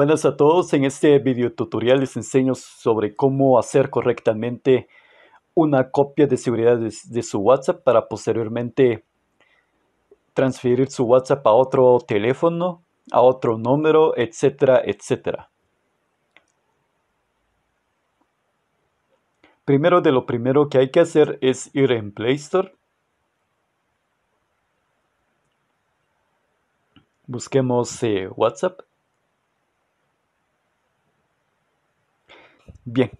Buenas a todos, en este video tutorial les enseño sobre cómo hacer correctamente una copia de seguridad de, su WhatsApp para posteriormente transferir su WhatsApp a otro teléfono, a otro número, etcétera, etcétera. Primero de lo primero que hay que hacer es ir en Play Store. Busquemos eh, WhatsApp. Bien,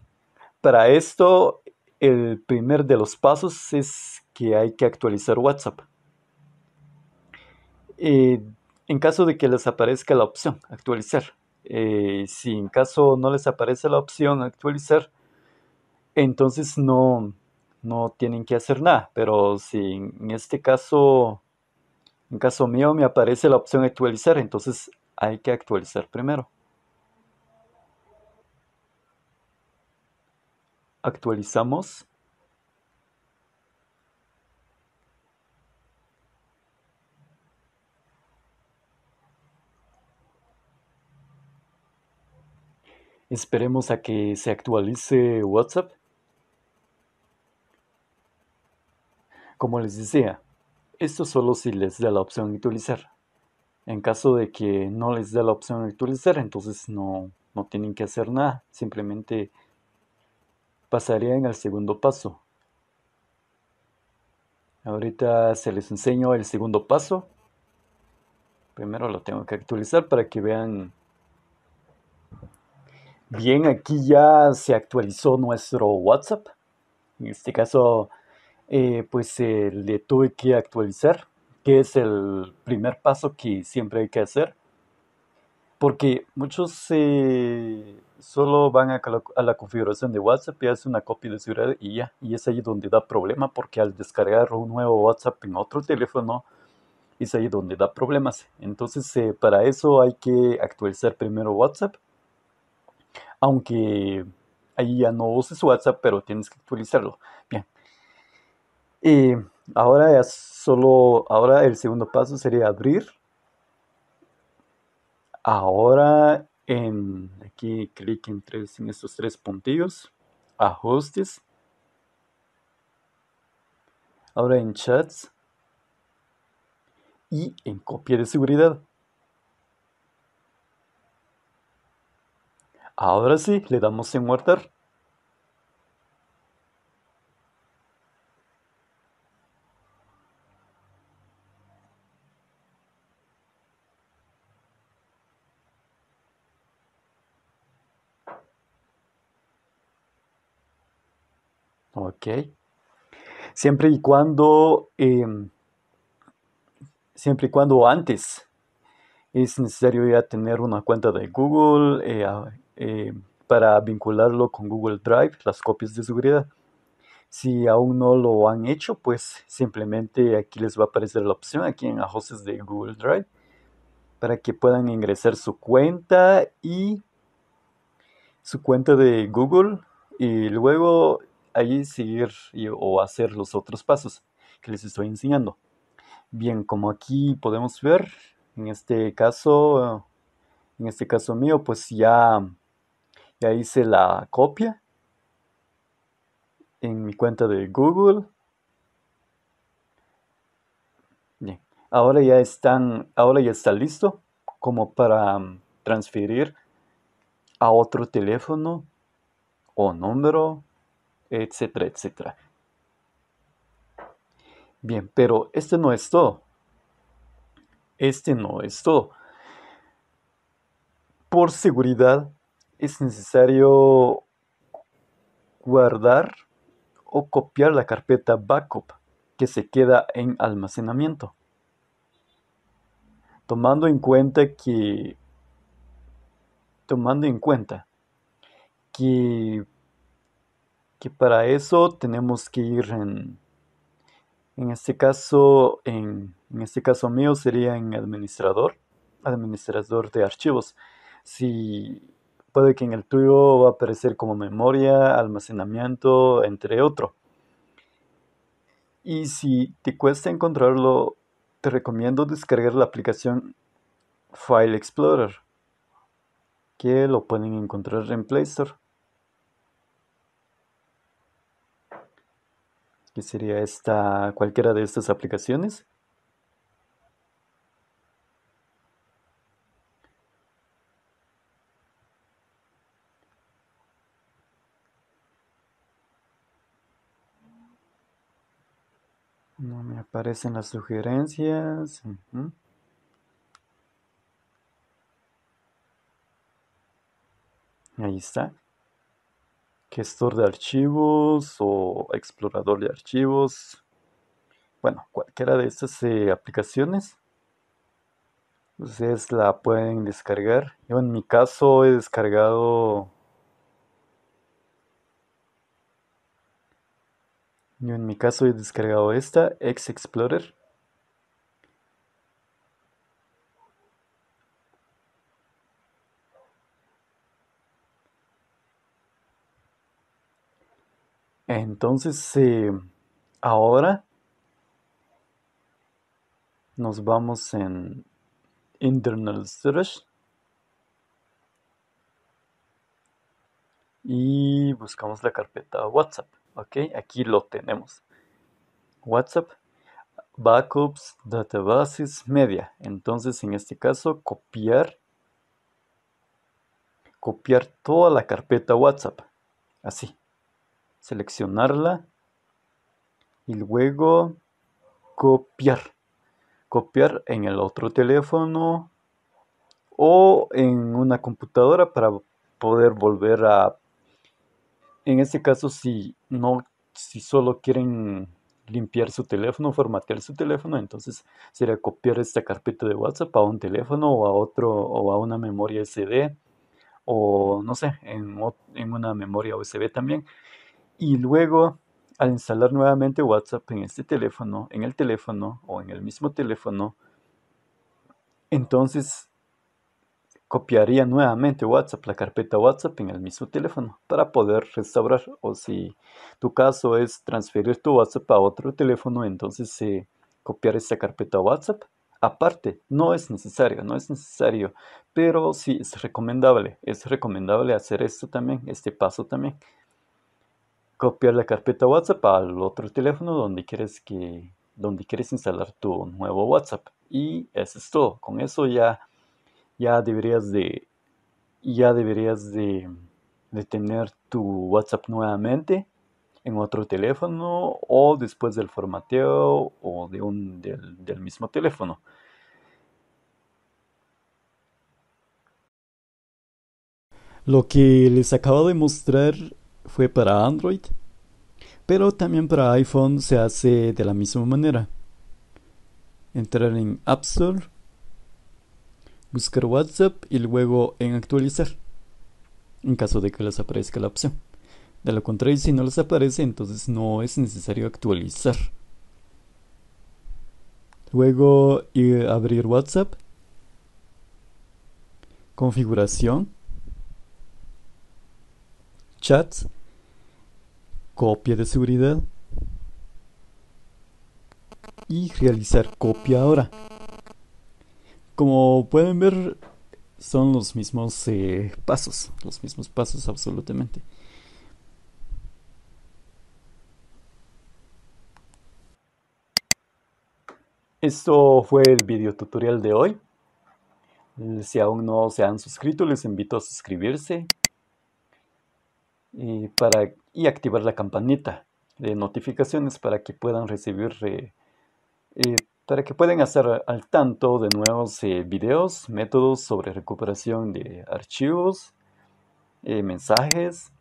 para esto el primer de los pasos es que hay que actualizar WhatsApp. Eh, en caso de que les aparezca la opción actualizar, eh, si en caso no les aparece la opción actualizar, entonces no tienen que hacer nada. Pero si en este caso, en caso mío, me aparece la opción actualizar, entonces hay que actualizar primero. actualizamos Esperemos a que se actualice WhatsApp. Como les decía, esto solo si les da la opción de actualizar. En caso de que no les dé la opción de actualizar, entonces no, no tienen que hacer nada. Simplemente pasarían al segundo paso. Ahorita se les enseño el segundo paso. Primero lo tengo que actualizar para que vean. Bien, aquí ya se actualizó nuestro WhatsApp. En este caso, eh, pues le tuve que actualizar, que es el primer paso que siempre hay que hacer. Porque muchos... se eh, solo van a la, configuración de WhatsApp y hacen una copia de seguridad y ya. Y es ahí donde da problema porque al descargar un nuevo WhatsApp en otro teléfono, es ahí donde da problemas. Entonces, eh, para eso hay que actualizar primero WhatsApp. Aunque ahí ya no uses WhatsApp, pero tienes que actualizarlo. Bien. Y eh, ahora solo, ahora el segundo paso sería abrir. Ahora en, aquí clic en, tres, en estos tres puntillos, ajustes. Ahora en chats y en copia de seguridad. Ahora sí, le damos en guardar. Ok. Siempre y cuando, em, siempre y cuando antes es necesario ya tener una cuenta de Google eh, eh, para vincularlo con Google Drive, las copias de seguridad. Si aún no lo han hecho, pues simplemente aquí les va a aparecer la opción, aquí en ajustes de Google Drive, para que puedan ingresar su cuenta y su cuenta de Google y luego ahí seguir o hacer los otros pasos que les estoy enseñando. Bien, como aquí podemos ver, en este caso, en este caso mío, pues ya, ya hice la copia en mi cuenta de Google. Bien, ahora ya están, ahora ya está listo como para mm, transferir a otro teléfono o número etcétera, etcétera. Bien, pero este no es todo. Este no es todo. Por seguridad es necesario guardar o copiar la carpeta backup que se queda en almacenamiento. Tomando en cuenta que tomando en cuenta que que para eso tenemos que ir en, en este caso, en, este caso mío sería en administrador, administrador de archivos. Si puede que en el tuyo va a aparecer como memoria, almacenamiento, entre otro. Y si te cuesta encontrarlo, te recomiendo descargar la aplicación File Explorer, que lo pueden encontrar en Play Store. sería esta cualquiera de estas aplicaciones. No me aparecen las sugerencias. Ahí está gestor de archivos o explorador de archivos. Bueno, cualquiera de estas eh, aplicaciones. Ustedes la pueden descargar. Yo en mi caso he descargado... Yo en mi caso he descargado esta, X Explorer. Entonces, ahora nos vamos en internal search y buscamos la carpeta WhatsApp. Ok, aquí lo tenemos. WhatsApp, backups, databases, media. Entonces, en este caso, copiar, copiar toda la carpeta WhatsApp. Así seleccionarla y luego copiar. Copiar en el otro teléfono o en una computadora para poder volver a... En este caso, si no, si solo quieren limpiar su teléfono, formatear su teléfono, entonces sería copiar esta carpeta de WhatsApp a un teléfono o a otro o a una memoria SD o no sé, en, en una memoria USB también y luego, al instalar nuevamente WhatsApp en este teléfono, en el teléfono o en el mismo teléfono, entonces copiaría nuevamente WhatsApp, la carpeta WhatsApp en el mismo teléfono para poder restaurar. O si tu caso es transferir tu WhatsApp a otro teléfono, entonces copiar esa carpeta WhatsApp. Aparte, no es necesario, no es necesario, pero sí es recomendable, es recomendable hacer esto también, este paso también copiar la carpeta WhatsApp al otro teléfono donde quieres que donde quieres instalar tu nuevo WhatsApp y eso es todo. Con eso ya ya deberías de ya deberías de, de tener tu WhatsApp nuevamente en otro teléfono o después del formateo o de un, del, del mismo teléfono. Lo que les acabo de mostrar fue para Android, pero también para iPhone se hace de la misma manera. Entrar en App Store, buscar WhatsApp y luego en actualizar, en caso de que les aparezca la opción. De lo contrario, si no les aparece, entonces no es necesario actualizar. Luego abrir WhatsApp. Configuración. Chats copia de seguridad y realizar copia ahora. Como pueden ver, son los mismos eh, pasos, los mismos pasos absolutamente. Esto fue el video tutorial de hoy. Si aún no se han suscrito, les invito a suscribirse y, activar la campanita de notificaciones para que puedan recibir, eh, eh, para que puedan hacer al tanto de nuevos eh, videos, métodos sobre recuperación de archivos, mensajes,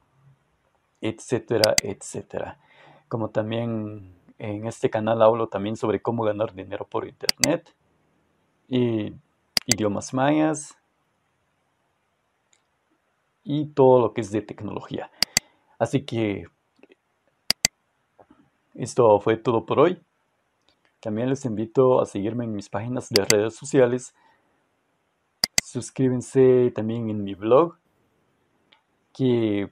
etcétera, etcétera. Como también en este canal hablo también sobre cómo ganar dinero por internet y idiomas mayas y todo lo que es de tecnología. Así que esto fue todo por hoy. También les invito a seguirme en mis páginas de redes sociales. Suscríbanse también en mi blog que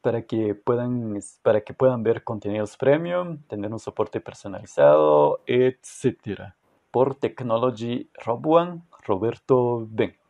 para que puedan para que puedan ver contenidos premium, tener un soporte personalizado, etcétera. Por Technology Rob One, Roberto Ben.